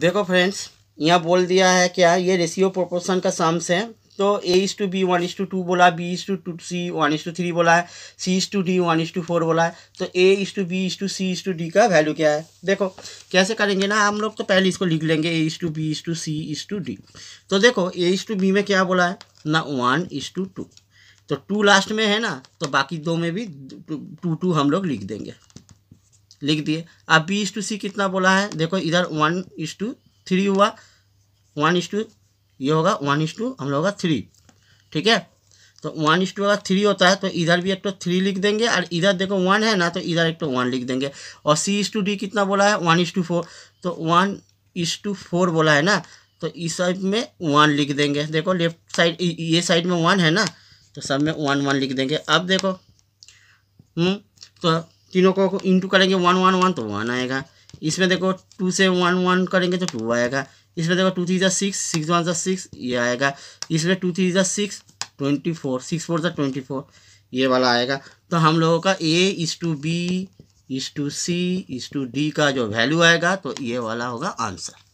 देखो फ्रेंड्स यहाँ बोल दिया है क्या ये रेशियो प्रोपोर्शन का सम्स है तो A is to B one is to two बोला B is to to C one is to three बोला है C is to D one is to four बोला है तो A is to B is to C is to D का value क्या है देखो कैसे करेंगे ना हम लोग तो पहले इसको लिख लेंगे A is to B is to C is to D तो देखो ए इस टू बी में क्या बोला है ना वन इज टू टू तो टू लास्ट में है ना तो बाकी दो में भी टू टू हम लोग लिख देंगे लिख दिए अब बी इस टू सी कितना बोला है देखो इधर वन इस टू थ्री हुआ वन इस टू ये होगा वन इस टू हम लोग होगा थ्री ठीक है तो वन इस टू अगर थ्री होता है तो इधर भी एक तो थ्री लिख देंगे और इधर देखो वन है ना तो इधर एक तो वन लिख देंगे और सी इस टू डी कितना बोला है वन इस टू फोर तो वन इस टू फोर बोला है ना तो इस साइड में वन लिख देंगे देखो लेफ्ट साइड ये साइड में वन है ना तो सब में वन वन लिख देंगे अब देखो हम्म, तो तीनों को इंटू करेंगे वन वन वन तो वन आएगा इसमें देखो टू से वन वन करेंगे तो टू आएगा इसमें देखो टू थ्री जो सिक्स सिक्स वन जो सिक्स ये आएगा इसमें टू थ्री जो six twenty four six four जो ट्वेंटी फोर ये वाला आएगा तो हम लोगों का A is to B is to C is to D का जो वैल्यू आएगा तो ये वाला होगा आंसर